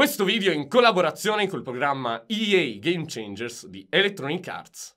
Questo video è in collaborazione col programma EA Game Changers di Electronic Arts.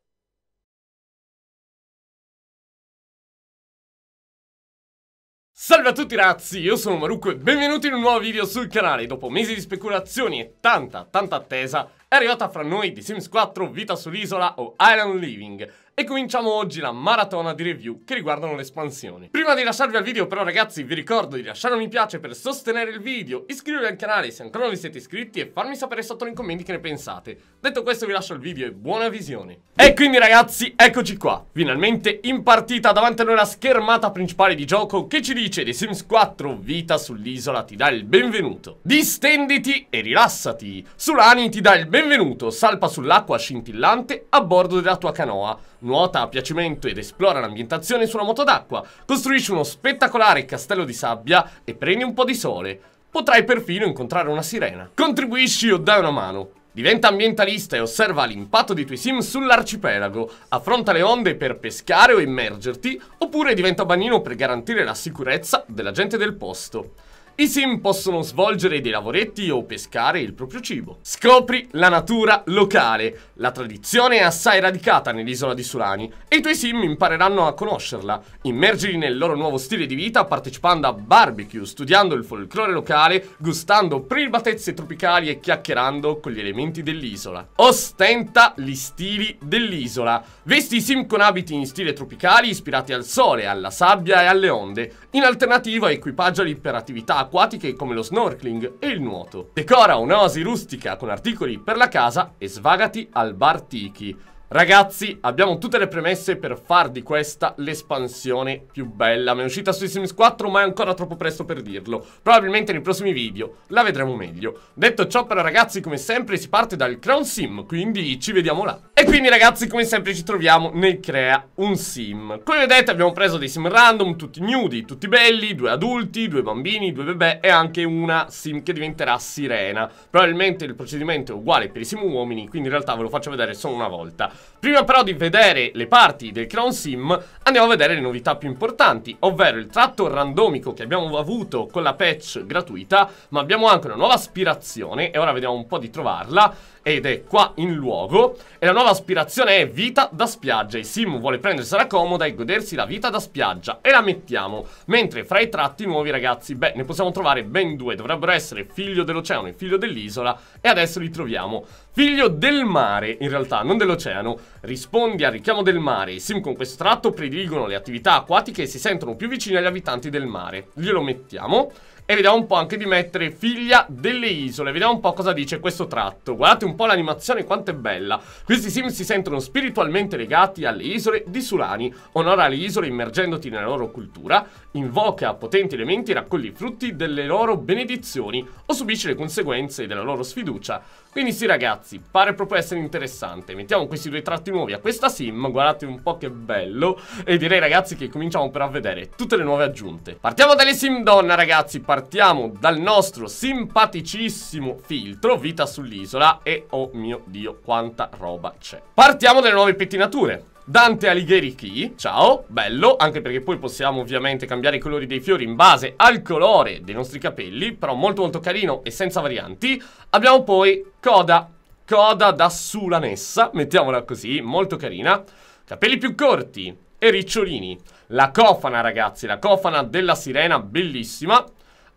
Salve a tutti ragazzi, io sono Marucco e benvenuti in un nuovo video sul canale. Dopo mesi di speculazioni e tanta, tanta attesa, è arrivata fra noi di Sims 4 Vita sull'isola o Island Living, e cominciamo oggi la maratona di review che riguardano le espansioni. Prima di lasciarvi al video però ragazzi vi ricordo di lasciare un mi piace per sostenere il video, iscrivervi al canale se ancora non vi siete iscritti e farmi sapere sotto nei commenti che ne pensate. Detto questo vi lascio il video e buona visione. E quindi ragazzi eccoci qua, finalmente in partita davanti a noi la schermata principale di gioco che ci dice The Sims 4 vita sull'isola ti dà il benvenuto. Distenditi e rilassati, Sulani ti dà il benvenuto, salpa sull'acqua scintillante a bordo della tua canoa nuota a piacimento ed esplora l'ambientazione su una moto d'acqua, costruisci uno spettacolare castello di sabbia e prendi un po' di sole. Potrai perfino incontrare una sirena. Contribuisci o dai una mano. Diventa ambientalista e osserva l'impatto dei tuoi sim sull'arcipelago, affronta le onde per pescare o immergerti, oppure diventa bagnino per garantire la sicurezza della gente del posto. I sim possono svolgere dei lavoretti o pescare il proprio cibo. Scopri la natura locale. La tradizione è assai radicata nell'isola di Surani e i tuoi sim impareranno a conoscerla. Immergili nel loro nuovo stile di vita partecipando a barbecue, studiando il folklore locale, gustando privatezze tropicali e chiacchierando con gli elementi dell'isola. Ostenta gli stili dell'isola. Vesti i sim con abiti in stile tropicali ispirati al sole, alla sabbia e alle onde. In alternativa equipaggiali per attività acquatiche come lo snorkeling e il nuoto. Decora un'oasi rustica con articoli per la casa e svagati al bar Tiki Ragazzi, abbiamo tutte le premesse per far di questa l'espansione più bella. Mi è uscita su Sims 4, ma è ancora troppo presto per dirlo. Probabilmente nei prossimi video la vedremo meglio. Detto ciò, però ragazzi, come sempre si parte dal Crown Sim, quindi ci vediamo là. E quindi ragazzi, come sempre ci troviamo nel Crea un Sim. Come vedete abbiamo preso dei sim random, tutti nudi, tutti belli, due adulti, due bambini, due bebè e anche una sim che diventerà sirena. Probabilmente il procedimento è uguale per i sim uomini, quindi in realtà ve lo faccio vedere solo una volta. Prima però di vedere le parti del Crown Sim, andiamo a vedere le novità più importanti, ovvero il tratto randomico che abbiamo avuto con la patch gratuita, ma abbiamo anche una nuova aspirazione, e ora vediamo un po' di trovarla, ed è qua in luogo e la nuova aspirazione è vita da spiaggia. E Sim vuole prendersela comoda e godersi la vita da spiaggia e la mettiamo. Mentre fra i tratti nuovi ragazzi, beh, ne possiamo trovare ben due, dovrebbero essere figlio dell'oceano e figlio dell'isola e adesso li troviamo. Figlio del mare, in realtà, non dell'oceano, rispondi al richiamo del mare. I sim con questo tratto prediligono le attività acquatiche e si sentono più vicini agli abitanti del mare. Glielo mettiamo e vediamo un po' anche di mettere figlia delle isole. Vediamo un po' cosa dice questo tratto. Guardate un po' l'animazione quanto è bella. Questi sim si sentono spiritualmente legati alle isole di Sulani. Onora le isole immergendoti nella loro cultura, invoca potenti elementi e raccogli i frutti delle loro benedizioni o subisci le conseguenze della loro sfiducia. Quindi sì ragazzi, pare proprio essere interessante. Mettiamo questi due tratti nuovi a questa sim, guardate un po' che bello. E direi ragazzi che cominciamo però a vedere tutte le nuove aggiunte. Partiamo dalle sim donna ragazzi, partiamo dal nostro simpaticissimo filtro, vita sull'isola. E oh mio dio quanta roba c'è. Partiamo dalle nuove pettinature. Dante Alighieri Key. Ciao, bello, anche perché poi possiamo ovviamente cambiare i colori dei fiori in base al colore dei nostri capelli, però molto molto carino e senza varianti. Abbiamo poi coda, coda da sulanessa, mettiamola così, molto carina. Capelli più corti e ricciolini. La cofana ragazzi, la cofana della sirena, bellissima.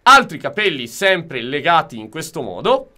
Altri capelli sempre legati in questo modo.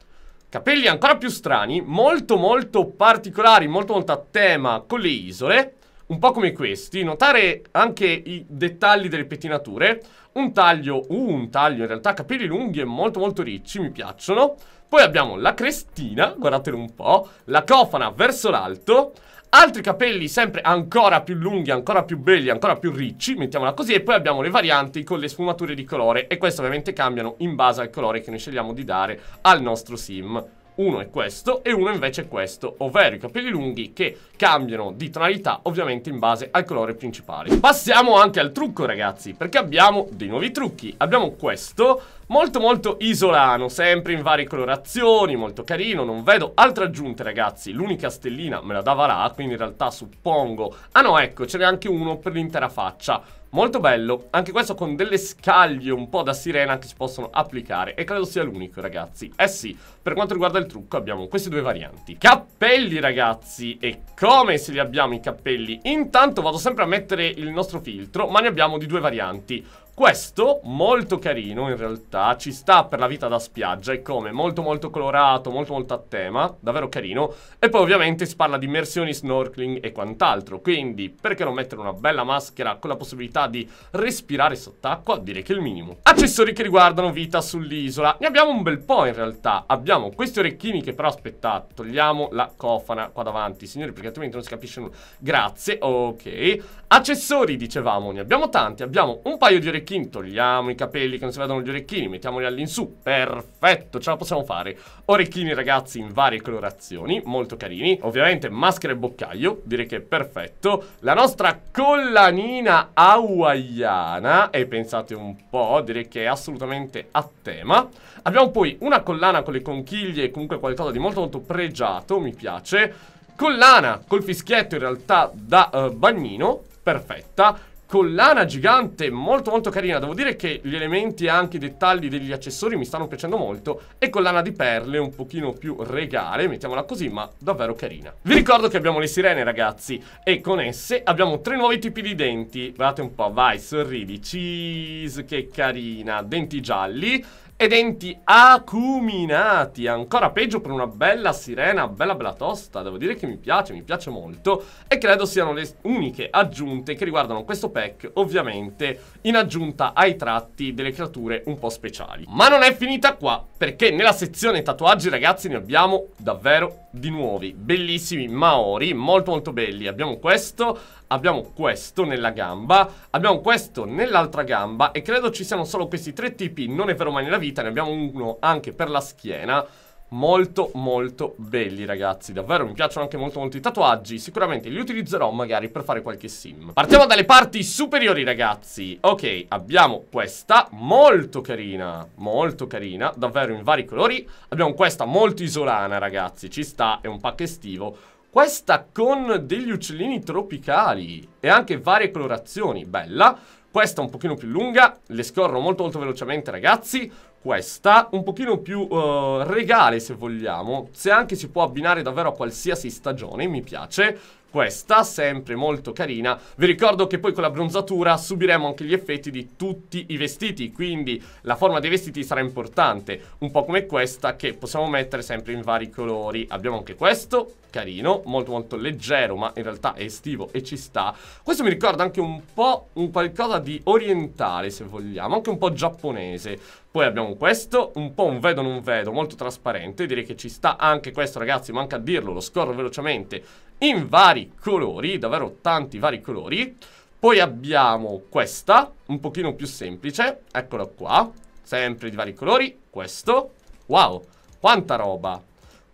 Capelli ancora più strani, molto molto particolari, molto molto a tema con le isole, un po' come questi. Notare anche i dettagli delle pettinature. Un taglio, uh, un taglio in realtà, capelli lunghi e molto molto ricci, mi piacciono. Poi abbiamo la crestina, guardatelo un po', la cofana verso l'alto. Altri capelli sempre ancora più lunghi, ancora più belli, ancora più ricci, mettiamola così, e poi abbiamo le varianti con le sfumature di colore e queste ovviamente cambiano in base al colore che noi scegliamo di dare al nostro sim. Uno è questo e uno invece è questo, ovvero i capelli lunghi che cambiano di tonalità ovviamente in base al colore principale. Passiamo anche al trucco ragazzi, perché abbiamo dei nuovi trucchi. Abbiamo questo, molto molto isolano, sempre in varie colorazioni, molto carino, non vedo altre aggiunte ragazzi, l'unica stellina me la dava là, quindi in realtà suppongo... Ah no, ecco, ce n'è anche uno per l'intera faccia. Molto bello, anche questo con delle scaglie un po' da sirena che si possono applicare e credo sia l'unico ragazzi Eh sì, per quanto riguarda il trucco abbiamo queste due varianti Cappelli ragazzi, e come se li abbiamo i cappelli? Intanto vado sempre a mettere il nostro filtro, ma ne abbiamo di due varianti questo, molto carino in realtà, ci sta per la vita da spiaggia e come, molto molto colorato, molto molto a tema, davvero carino. E poi ovviamente si parla di immersioni, snorkeling e quant'altro, quindi perché non mettere una bella maschera con la possibilità di respirare sott'acqua? Direi che è il minimo. Accessori che riguardano vita sull'isola, ne abbiamo un bel po' in realtà. Abbiamo questi orecchini che però aspettate, togliamo la cofana qua davanti, signori, perché altrimenti non si capisce nulla. Grazie, ok. Accessori, dicevamo, ne abbiamo tanti, abbiamo un paio di orecchini orecchini, togliamo i capelli che non si vedono gli orecchini, mettiamoli all'insù, perfetto, ce la possiamo fare. Orecchini ragazzi in varie colorazioni, molto carini, ovviamente maschera e boccaio, direi che è perfetto. La nostra collanina hawaiana, e pensate un po', direi che è assolutamente a tema. Abbiamo poi una collana con le conchiglie, comunque qualcosa di molto molto pregiato, mi piace. Collana col fischietto in realtà da uh, bagnino, perfetta collana gigante molto molto carina devo dire che gli elementi e anche i dettagli degli accessori mi stanno piacendo molto e collana di perle un pochino più regale mettiamola così ma davvero carina vi ricordo che abbiamo le sirene ragazzi e con esse abbiamo tre nuovi tipi di denti guardate un po' vai sorridi cheese che carina denti gialli e denti acuminati. Ancora peggio per una bella sirena, bella bella tosta. Devo dire che mi piace, mi piace molto. E credo siano le uniche aggiunte che riguardano questo pack, ovviamente in aggiunta ai tratti delle creature un po' speciali. Ma non è finita qua, perché nella sezione tatuaggi ragazzi ne abbiamo davvero di nuovi, bellissimi Maori, molto molto belli. Abbiamo questo, abbiamo questo nella gamba, abbiamo questo nell'altra gamba e credo ci siano solo questi tre tipi, non è vero mai nella vita vita, ne abbiamo uno anche per la schiena molto molto belli ragazzi davvero mi piacciono anche molto molto i tatuaggi sicuramente li utilizzerò magari per fare qualche sim partiamo dalle parti superiori ragazzi ok abbiamo questa molto carina molto carina davvero in vari colori abbiamo questa molto isolana ragazzi ci sta è un pack estivo questa con degli uccellini tropicali e anche varie colorazioni bella questa un pochino più lunga, le scorro molto molto velocemente ragazzi questa, un pochino più uh, regale se vogliamo, se anche si può abbinare davvero a qualsiasi stagione, mi piace, questa, sempre molto carina. Vi ricordo che poi con la bronzatura subiremo anche gli effetti di tutti i vestiti, quindi la forma dei vestiti sarà importante, un po' come questa che possiamo mettere sempre in vari colori. Abbiamo anche questo, carino, molto molto leggero, ma in realtà è estivo e ci sta. Questo mi ricorda anche un po' un qualcosa di orientale, se vogliamo, anche un po' giapponese. Poi abbiamo questo, un po' un vedo non vedo, molto trasparente, direi che ci sta anche questo ragazzi, manca a dirlo, lo scorro velocemente in vari colori, davvero tanti vari colori. Poi abbiamo questa, un pochino più semplice, eccola qua, sempre di vari colori, questo, wow, quanta roba!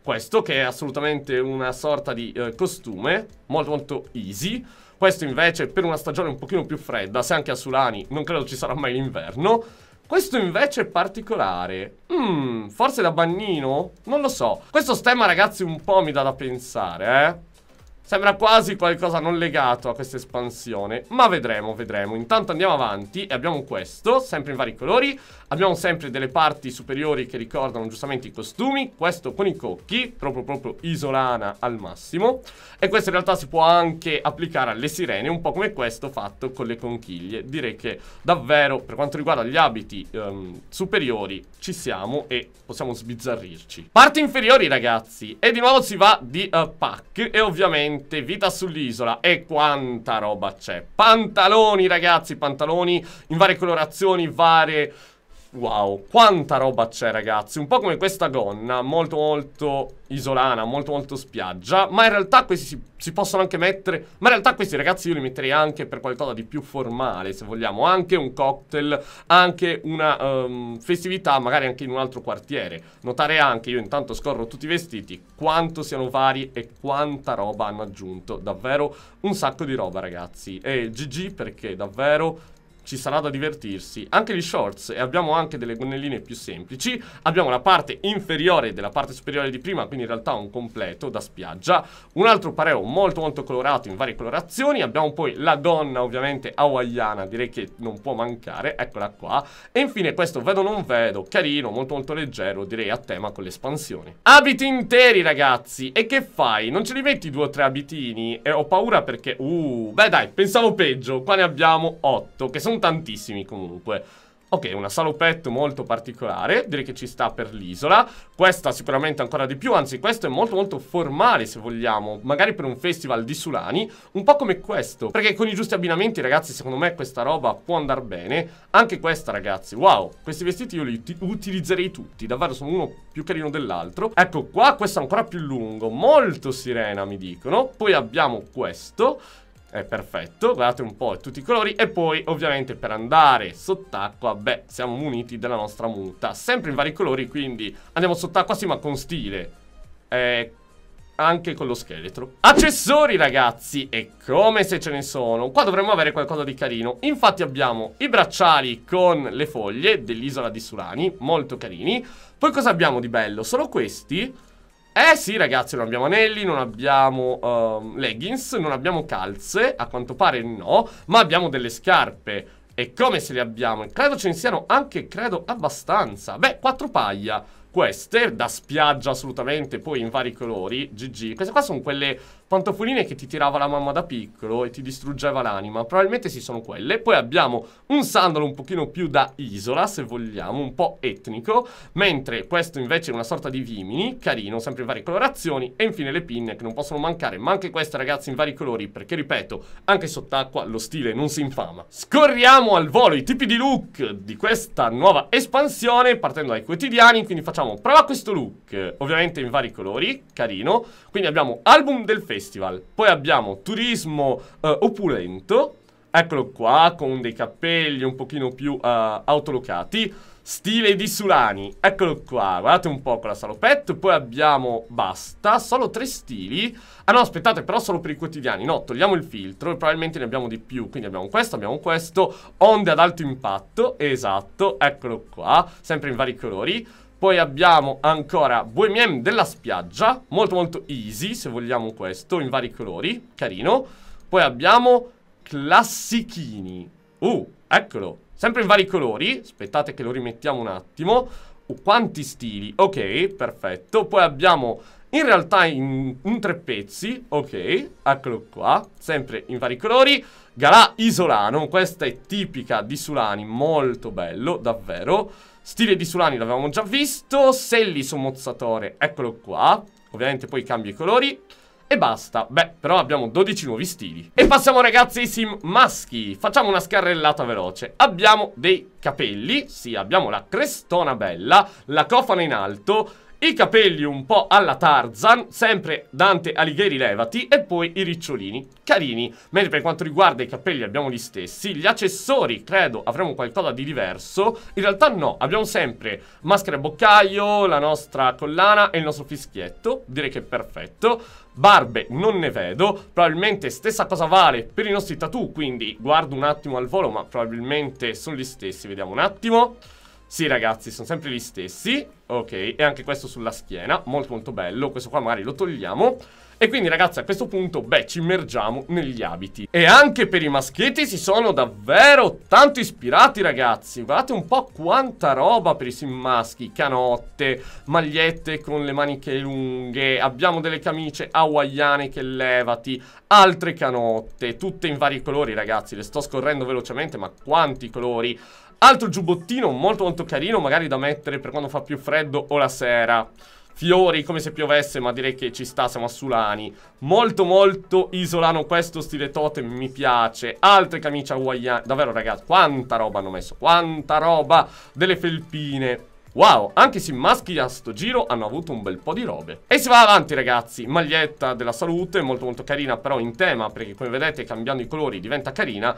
Questo che è assolutamente una sorta di eh, costume, molto molto easy. Questo invece per una stagione un pochino più fredda, se anche a Sulani non credo ci sarà mai l'inverno. Questo invece è particolare. Mmm, forse da bagnino? Non lo so. Questo stemma ragazzi un po' mi dà da pensare, eh. Sembra quasi qualcosa non legato a questa espansione Ma vedremo, vedremo Intanto andiamo avanti e abbiamo questo Sempre in vari colori Abbiamo sempre delle parti superiori che ricordano giustamente i costumi Questo con i cocchi Proprio proprio isolana al massimo E questo in realtà si può anche applicare alle sirene Un po' come questo fatto con le conchiglie Direi che davvero per quanto riguarda gli abiti ehm, superiori Ci siamo e possiamo sbizzarrirci Parti inferiori ragazzi E di nuovo si va di uh, pack E ovviamente veramente vita sull'isola e quanta roba c'è. Pantaloni ragazzi, pantaloni in varie colorazioni, varie Wow, quanta roba c'è ragazzi, un po' come questa gonna, molto molto isolana, molto molto spiaggia Ma in realtà questi si, si, possono anche mettere, ma in realtà questi ragazzi io li metterei anche per qualcosa di più formale se vogliamo Anche un cocktail, anche una um, festività magari anche in un altro quartiere Notare anche, io intanto scorro tutti i vestiti, quanto siano vari e quanta roba hanno aggiunto Davvero un sacco di roba ragazzi E GG perché davvero ci sarà da divertirsi. Anche gli shorts e abbiamo anche delle gonnelline più semplici. Abbiamo la parte inferiore della parte superiore di prima, quindi in realtà un completo da spiaggia. Un altro pareo molto molto colorato in varie colorazioni. Abbiamo poi la gonna ovviamente hawaiana, direi che non può mancare, eccola qua. E infine questo vedo non vedo, carino, molto molto leggero, direi a tema con l'espansione. Abiti interi ragazzi, e che fai? Non ce li metti due o tre abitini? E ho paura perché... Uh, beh dai, pensavo peggio, qua ne abbiamo otto, che sono non tantissimi comunque. Ok, una salopetto molto particolare, direi che ci sta per l'isola. Questa sicuramente ancora di più, anzi questo è molto molto formale se vogliamo, magari per un festival di Sulani, un po' come questo. Perché con i giusti abbinamenti ragazzi secondo me questa roba può andare bene. Anche questa ragazzi, wow, questi vestiti io li utilizzerei tutti, davvero sono uno più carino dell'altro. Ecco qua, questo è ancora più lungo, molto sirena mi dicono. Poi abbiamo questo eh, perfetto, guardate un po' tutti i colori e poi ovviamente per andare sott'acqua, beh, siamo muniti della nostra muta, sempre in vari colori, quindi andiamo sott'acqua sì ma con stile, eh, anche con lo scheletro. Accessori ragazzi, e come se ce ne sono, qua dovremmo avere qualcosa di carino, infatti abbiamo i bracciali con le foglie dell'isola di Surani, molto carini, poi cosa abbiamo di bello? Sono questi... Eh sì ragazzi, non abbiamo anelli, non abbiamo um, leggings, non abbiamo calze, a quanto pare no, ma abbiamo delle scarpe. E come se le abbiamo? credo ce ne siano anche, credo, abbastanza. Beh, quattro paia. Queste, da spiaggia assolutamente, poi in vari colori, GG. Queste qua sono quelle Pantofoline che ti tirava la mamma da piccolo e ti distruggeva l'anima. Probabilmente sì, sono quelle. Poi abbiamo un sandalo un pochino più da isola, se vogliamo, un po' etnico. Mentre questo invece è una sorta di vimini, carino, sempre in varie colorazioni. E infine le pinne che non possono mancare, ma anche queste ragazzi in vari colori, perché ripeto, anche sott'acqua lo stile non si infama. Scorriamo al volo i tipi di look di questa nuova espansione, partendo dai quotidiani. Quindi facciamo prova questo look, ovviamente in vari colori, carino. Quindi abbiamo album del festival festival. Poi abbiamo turismo eh, opulento, eccolo qua, con dei capelli un pochino più eh, autolocati. Stile di Sulani, eccolo qua, guardate un po' con la salopette, poi abbiamo, basta, solo tre stili. Ah no, aspettate, però solo per i quotidiani, no, togliamo il filtro, probabilmente ne abbiamo di più, quindi abbiamo questo, abbiamo questo, onde ad alto impatto, esatto, eccolo qua, sempre in vari colori. Poi abbiamo ancora Bohemian della spiaggia, molto molto easy se vogliamo questo, in vari colori, carino. Poi abbiamo Classichini, uh, eccolo, sempre in vari colori, aspettate che lo rimettiamo un attimo. Uh, quanti stili, ok, perfetto. Poi abbiamo in realtà in, in tre pezzi, ok, eccolo qua, sempre in vari colori. Galà Isolano, questa è tipica di Sulani, molto bello, davvero. Stile di Sulani l'avevamo già visto, Selli mozzatore, eccolo qua. Ovviamente poi cambia i colori. E basta, beh, però abbiamo 12 nuovi stili E passiamo ragazzi ai sim maschi Facciamo una scarrellata veloce Abbiamo dei capelli, sì, abbiamo la crestona bella La cofana in alto i capelli un po' alla Tarzan, sempre Dante Alighieri Levati, e poi i ricciolini, carini. Mentre per quanto riguarda i capelli abbiamo gli stessi, gli accessori credo avremo qualcosa di diverso, in realtà no, abbiamo sempre maschera boccaio, la nostra collana e il nostro fischietto, direi che è perfetto. Barbe non ne vedo, probabilmente stessa cosa vale per i nostri tattoo, quindi guardo un attimo al volo, ma probabilmente sono gli stessi, vediamo un attimo... Sì ragazzi, sono sempre gli stessi Ok, e anche questo sulla schiena Molto molto bello, questo qua magari lo togliamo e quindi ragazzi a questo punto, beh, ci immergiamo negli abiti E anche per i maschietti si sono davvero tanto ispirati ragazzi Guardate un po' quanta roba per i maschi Canotte, magliette con le maniche lunghe Abbiamo delle camicie hawaiane che levati Altre canotte, tutte in vari colori ragazzi Le sto scorrendo velocemente, ma quanti colori Altro giubbottino molto molto carino, magari da mettere per quando fa più freddo o la sera. Fiori come se piovesse ma direi che ci sta, siamo a Sulani Molto molto isolano questo stile totem, mi piace Altre camicie hawaiane, davvero ragazzi, quanta roba hanno messo Quanta roba, delle felpine Wow, anche se maschi a sto giro hanno avuto un bel po' di robe. E si va avanti ragazzi, maglietta della salute, molto molto carina però in tema, perché come vedete cambiando i colori diventa carina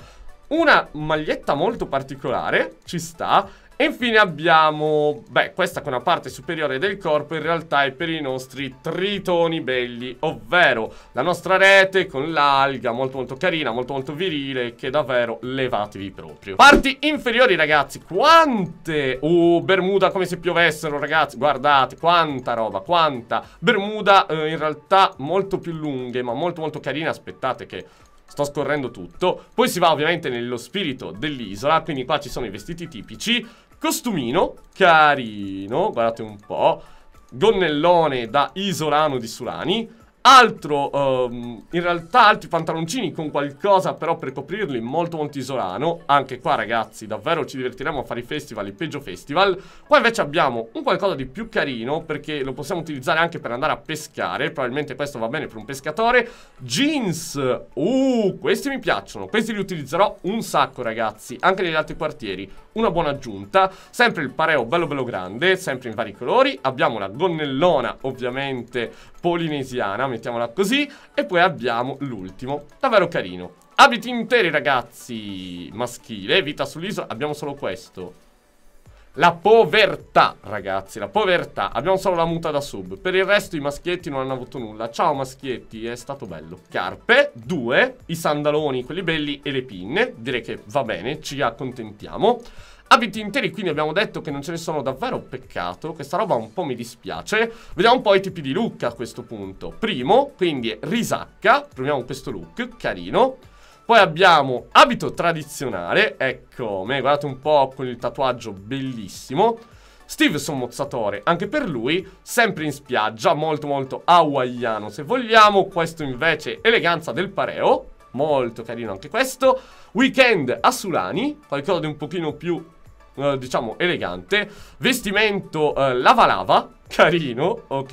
una maglietta molto particolare, ci sta. E infine abbiamo, beh, questa con la parte superiore del corpo in realtà è per i nostri tritoni belli, ovvero la nostra rete con l'alga, molto molto carina, molto molto virile, che davvero levatevi proprio. Parti inferiori ragazzi, quante! Uh, Bermuda come se piovessero ragazzi, guardate, quanta roba, quanta! Bermuda eh, in realtà molto più lunghe, ma molto molto carina, aspettate che Sto scorrendo tutto. Poi si va ovviamente nello spirito dell'isola, quindi qua ci sono i vestiti tipici. Costumino, carino, guardate un po'. Gonnellone da isolano di Sulani altro, um, in realtà altri pantaloncini con qualcosa però per coprirli molto montisolano. Anche qua ragazzi, davvero ci divertiremo a fare i festival, il peggio festival. Qua invece abbiamo un qualcosa di più carino perché lo possiamo utilizzare anche per andare a pescare. Probabilmente questo va bene per un pescatore. Jeans, uh, questi mi piacciono, questi li utilizzerò un sacco ragazzi, anche negli altri quartieri. Una buona aggiunta, sempre il pareo bello bello grande, sempre in vari colori. Abbiamo la gonnellona ovviamente polinesiana, mettiamola così, e poi abbiamo l'ultimo, davvero carino. Abiti interi ragazzi, maschile, vita sull'isola, abbiamo solo questo. La povertà, ragazzi, la povertà. Abbiamo solo la muta da sub. Per il resto i maschietti non hanno avuto nulla. Ciao maschietti, è stato bello. Carpe, due, i sandaloni, quelli belli e le pinne. Direi che va bene, ci accontentiamo. Abiti interi quindi abbiamo detto che non ce ne sono davvero peccato, questa roba un po' mi dispiace. Vediamo un po' i tipi di look a questo punto. Primo, quindi risacca, proviamo questo look, carino. Poi abbiamo abito tradizionale, ecco, me guardate un po' con il tatuaggio bellissimo. Steve sommozzatore, anche per lui, sempre in spiaggia, molto molto hawaiano se vogliamo. Questo invece eleganza del pareo, molto carino anche questo. Weekend a Sulani, qualcosa di un pochino più eh, diciamo, elegante. Vestimento eh, lava lava, carino, ok.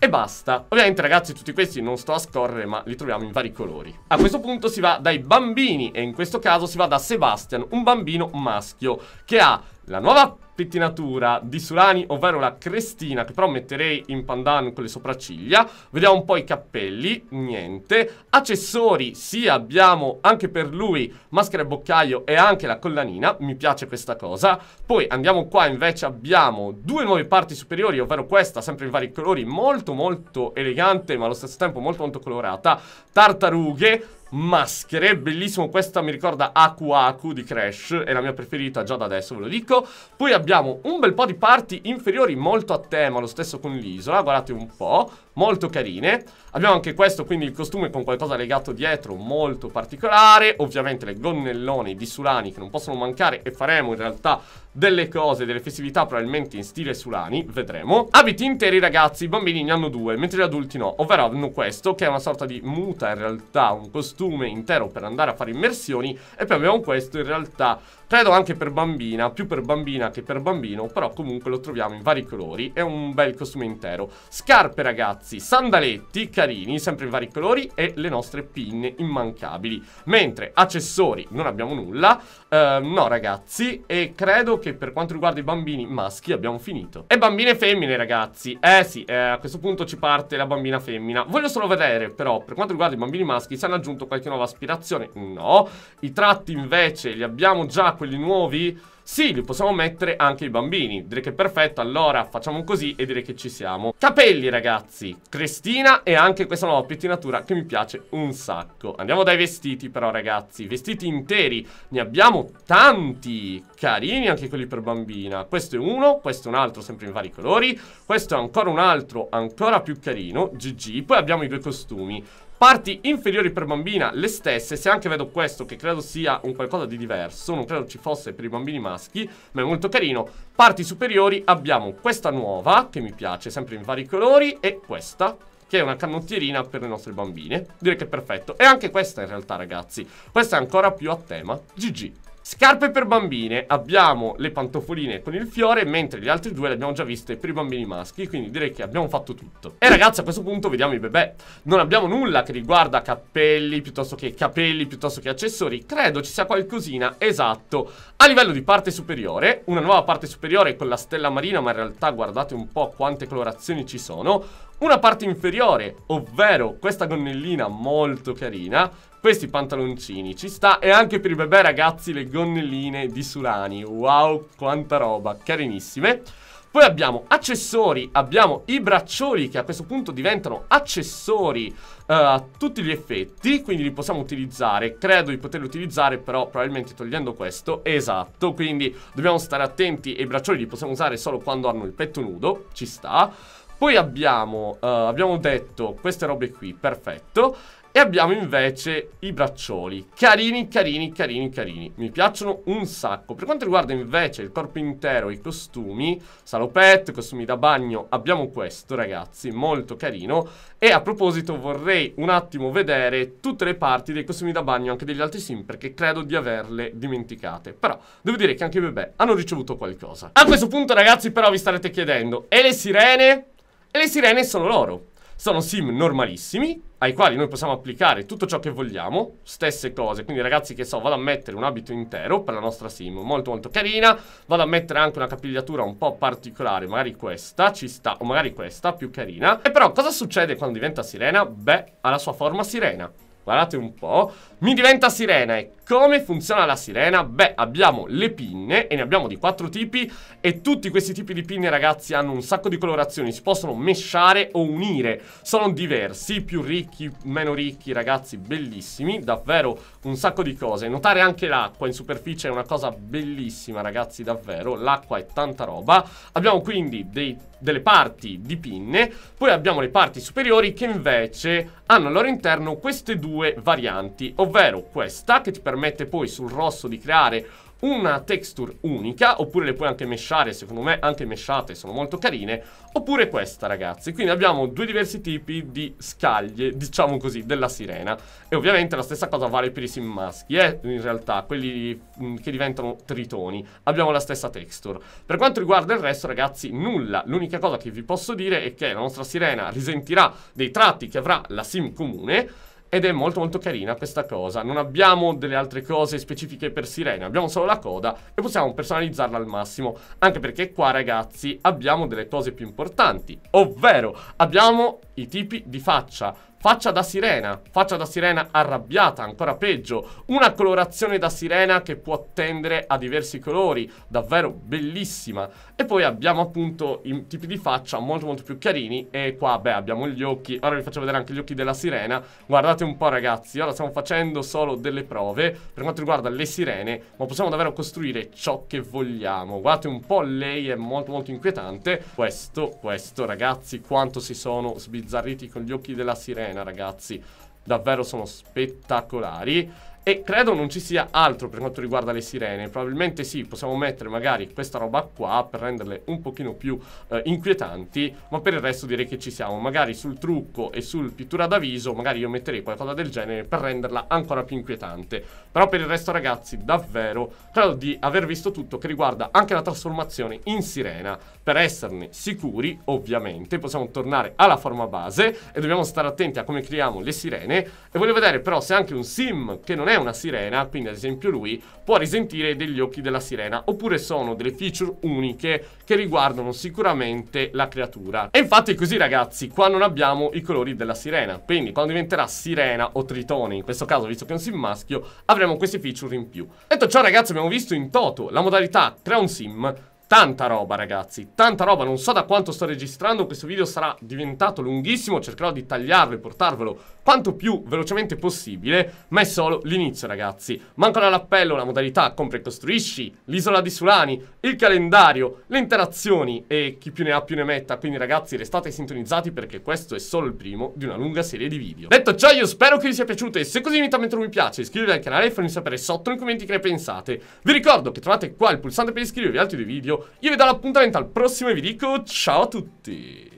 E basta. Ovviamente ragazzi tutti questi non sto a scorrere ma li troviamo in vari colori. A questo punto si va dai bambini e in questo caso si va da Sebastian, un bambino maschio che ha la nuova pettinatura di Surani, ovvero la crestina, che però metterei in pandan con le sopracciglia. Vediamo un po' i cappelli, niente. Accessori, sì, abbiamo anche per lui maschera e boccaio e anche la collanina, mi piace questa cosa. Poi andiamo qua, invece abbiamo due nuove parti superiori, ovvero questa, sempre in vari colori, molto molto elegante, ma allo stesso tempo molto molto colorata. Tartarughe, maschere Bellissimo questa mi ricorda Aku Aku di Crash È la mia preferita già da adesso ve lo dico Poi abbiamo un bel po' di parti inferiori molto a tema Lo stesso con l'isola guardate un po' Molto carine Abbiamo anche questo quindi il costume con qualcosa legato dietro Molto particolare Ovviamente le gonnelloni di Sulani che non possono mancare E faremo in realtà delle cose, delle festività probabilmente in stile Sulani, vedremo. Abiti interi ragazzi, i bambini ne hanno due, mentre gli adulti no, ovvero hanno questo che è una sorta di muta in realtà, un costume costume intero per andare a fare immersioni e poi abbiamo questo in realtà Credo anche per bambina, più per bambina che per bambino, però comunque lo troviamo in vari colori, è un bel costume intero. Scarpe ragazzi, sandaletti carini, sempre in vari colori e le nostre pinne immancabili. Mentre accessori non abbiamo nulla, uh, no ragazzi, e credo che per quanto riguarda i bambini maschi abbiamo finito. E bambine femmine ragazzi, eh sì, eh, a questo punto ci parte la bambina femmina. Voglio solo vedere però, per quanto riguarda i bambini maschi, se hanno aggiunto qualche nuova aspirazione? No. I tratti invece li abbiamo già quelli nuovi? Sì, li possiamo mettere anche i bambini. Direi che è perfetto, allora facciamo così e direi che ci siamo. Capelli, ragazzi. Cristina e anche questa nuova pettinatura che mi piace un sacco. Andiamo dai vestiti però, ragazzi. Vestiti interi. Ne abbiamo tanti. Carini anche quelli per bambina. Questo è uno, questo è un altro, sempre in vari colori. Questo è ancora un altro, ancora più carino. GG. Poi abbiamo i due costumi. Parti inferiori per bambina le stesse, se anche vedo questo che credo sia un qualcosa di diverso, non credo ci fosse per i bambini maschi, ma è molto carino. Parti superiori abbiamo questa nuova, che mi piace, sempre in vari colori, e questa, che è una canottierina per le nostre bambine. Direi che è perfetto. E anche questa in realtà, ragazzi. Questa è ancora più a tema. GG. Scarpe per bambine, abbiamo le pantofoline con il fiore, mentre le altre due le abbiamo già viste per i bambini maschi, quindi direi che abbiamo fatto tutto. E ragazzi a questo punto vediamo i bebè. Non abbiamo nulla che riguarda cappelli, piuttosto che capelli, piuttosto che accessori, credo ci sia qualcosina, esatto. A livello di parte superiore, una nuova parte superiore con la stella marina, ma in realtà guardate un po' quante colorazioni ci sono. Una parte inferiore, ovvero questa gonnellina molto carina, questi pantaloncini ci sta e anche per i bebè ragazzi le gonnelline di Sulani wow quanta roba carinissime poi abbiamo accessori, abbiamo i braccioli che a questo punto diventano accessori uh, a tutti gli effetti, quindi li possiamo utilizzare, credo di poterli utilizzare però probabilmente togliendo questo, esatto, quindi dobbiamo stare attenti e i braccioli li possiamo usare solo quando hanno il petto nudo, ci sta. Poi abbiamo, uh, abbiamo detto queste robe qui, perfetto. E abbiamo invece i braccioli Carini, carini, carini, carini Mi piacciono un sacco Per quanto riguarda invece il corpo intero i costumi Salopette, costumi da bagno Abbiamo questo ragazzi, molto carino E a proposito vorrei un attimo vedere Tutte le parti dei costumi da bagno Anche degli altri sim Perché credo di averle dimenticate Però devo dire che anche i bebè hanno ricevuto qualcosa A questo punto ragazzi però vi starete chiedendo E le sirene? E le sirene sono loro sono sim normalissimi ai quali noi possiamo applicare tutto ciò che vogliamo, stesse cose, quindi ragazzi che so, vado a mettere un abito intero per la nostra sim, molto molto carina, vado a mettere anche una capigliatura un po' particolare, magari questa, ci sta, o magari questa, più carina, e però cosa succede quando diventa sirena? Beh, ha la sua forma sirena, Guardate un po'. Mi diventa sirena e come funziona la sirena? Beh, abbiamo le pinne e ne abbiamo di quattro tipi e tutti questi tipi di pinne, ragazzi, hanno un sacco di colorazioni, si possono mesciare o unire. Sono diversi, più ricchi, meno ricchi, ragazzi, bellissimi, davvero un sacco di cose. Notare anche l'acqua in superficie è una cosa bellissima, ragazzi, davvero. L'acqua è tanta roba. Abbiamo quindi dei, delle parti di pinne, poi abbiamo le parti superiori che invece hanno al loro interno queste due varianti, ovvero questa che ti permette poi sul rosso di creare una texture unica, oppure le puoi anche meshare, secondo me anche meshate sono molto carine, oppure questa ragazzi. Quindi abbiamo due diversi tipi di scaglie, diciamo così, della sirena. E ovviamente la stessa cosa vale per i sim maschi, eh, in realtà, quelli mm, che diventano tritoni. Abbiamo la stessa texture. Per quanto riguarda il resto ragazzi, nulla. L'unica cosa che vi posso dire è che la nostra sirena risentirà dei tratti che avrà la sim comune, ed è molto molto carina questa cosa. Non abbiamo delle altre cose specifiche per sirene, abbiamo solo la coda e possiamo personalizzarla al massimo. Anche perché qua ragazzi abbiamo delle cose più importanti, ovvero abbiamo i tipi di faccia. Faccia da sirena, faccia da sirena arrabbiata, ancora peggio, una colorazione da sirena che può tendere a diversi colori, davvero bellissima. E poi abbiamo appunto i tipi di faccia molto molto più carini e qua beh abbiamo gli occhi, ora vi faccio vedere anche gli occhi della sirena. Guardate un po' ragazzi, ora stiamo facendo solo delle prove per quanto riguarda le sirene, ma possiamo davvero costruire ciò che vogliamo. Guardate un po', lei è molto molto inquietante. Questo, questo ragazzi, quanto si sono sbizzarriti con gli occhi della sirena scena, ragazzi, davvero sono spettacolari. E credo non ci sia altro per quanto riguarda le sirene. Probabilmente sì, possiamo mettere magari questa roba qua per renderle un pochino più eh, inquietanti, ma per il resto direi che ci siamo. Magari sul trucco e sul pittura d'avviso, magari io metterei qualcosa del genere per renderla ancora più inquietante. Però per il resto ragazzi, davvero, credo di aver visto tutto che riguarda anche la trasformazione in sirena. Per esserne sicuri, ovviamente, possiamo tornare alla forma base e dobbiamo stare attenti a come creiamo le sirene. E voglio vedere però se anche un sim che non è una sirena, quindi ad esempio lui può risentire degli occhi della sirena, oppure sono delle feature uniche che riguardano sicuramente la creatura. E infatti è così ragazzi, qua non abbiamo i colori della sirena, quindi quando diventerà sirena o tritone, in questo caso visto che è un sim maschio, avremo questi feature in più. Detto ciò ragazzi abbiamo visto in toto la modalità crea un sim Tanta roba ragazzi, tanta roba, non so da quanto sto registrando, questo video sarà diventato lunghissimo, cercherò di tagliarlo e portarvelo quanto più velocemente possibile, ma è solo l'inizio ragazzi. Mancano all'appello la modalità compra e costruisci, l'isola di Sulani, il calendario, le interazioni e chi più ne ha più ne metta, quindi ragazzi restate sintonizzati perché questo è solo il primo di una lunga serie di video. Detto ciò io spero che vi sia piaciuto e se così invitate a mettere un mi piace, iscrivetevi al canale e fatemi sapere sotto nei commenti che ne pensate. Vi ricordo che trovate qua il pulsante per iscrivervi ad altri video io vi do l'appuntamento al prossimo e vi dico ciao a tutti!